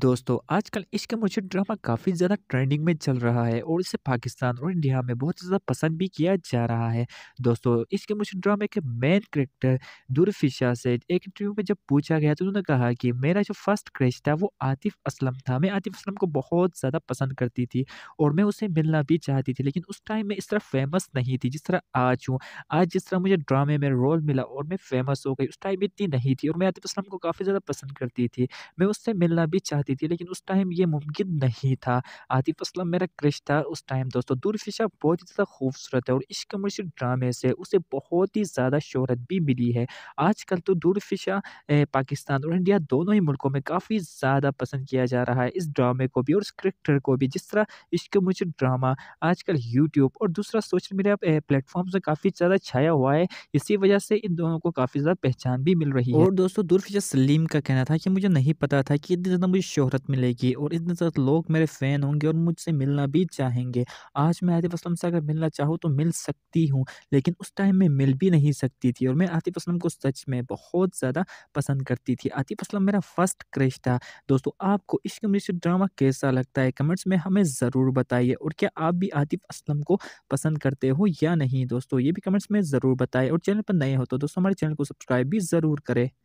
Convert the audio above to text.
दोस्तों आजकल इश्क मुझे ड्रामा काफ़ी ज़्यादा ट्रेंडिंग में चल रहा है और इसे पाकिस्तान और इंडिया में बहुत ज़्यादा पसंद भी किया जा रहा है दोस्तों इश्क मुझे ड्रामे के मेन करेक्टर दुरफिशा से एक इंटरव्यू में जब पूछा गया तो उन्होंने कहा कि मेरा जो फर्स्ट क्रश था वो आतिफ असलम था मैं आतिफ असलम को बहुत ज़्यादा पसंद करती थी और मैं उसे मिलना भी चाहती थी लेकिन उस टाइम में इस तरह फेमस नहीं थी जिस तरह आज हूँ आज जिस तरह मुझे ड्रामे में रोल मिला और मैं फेमस हो गई उस टाइम इतनी नहीं थी और मैं आतिफ असलम को काफ़ी ज़्यादा पसंद करती थी मैं उससे मिलना भी चाहती करती थी लेकिन उस टाइम ये मुमकिन नहीं था आतिफ असलम मेरा क्रिश था उस टाइम दोस्तों दूरफिशा बहुत ही ज़्यादा खूबसूरत है और इश्क मुर्शी ड्रामे से उसे बहुत ही ज़्यादा शहरत भी मिली है आजकल तो दूरफिशा पाकिस्तान और इंडिया दोनों ही मुल्कों में काफ़ी ज़्यादा पसंद किया जा रहा है इस ड्रामे को भी और उस करेक्टर को भी जिस तरह इश्क मुझे ड्रामा आजकल यूट्यूब और दूसरा सोशल मीडिया प्लेटफॉर्म से काफ़ी ज़्यादा छाया हुआ है इसी वजह से इन दोनों को काफ़ी ज़्यादा पहचान भी मिल रही है और दोस्तों दूरफिशा सलीम का कहना था कि मुझे नहीं पता था कि इतनी ज़्यादा मुझे शोहरत मिलेगी और इतने ज़्यादा लोग मेरे फ़ैन होंगे और मुझसे मिलना भी चाहेंगे आज मैं आतिफ असलम से अगर मिलना चाहूँ तो मिल सकती हूँ लेकिन उस टाइम में मिल भी नहीं सकती थी और मैं आतिफ असलम को सच में बहुत ज़्यादा पसंद करती थी आतिफ असलम मेरा फर्स्ट क्रेश था दोस्तों आपको इश्क मिश्र ड्रामा कैसा लगता है कमेंट्स में हमें ज़रूर बताइए और क्या आप भी आतिफ असलम को पसंद करते हो या नहीं दोस्तों ये भी कमेंट्स में ज़रूर बताएं और चैनल पर नए हो तो दोस्तों हमारे चैनल को सब्सक्राइब भी ज़रूर करें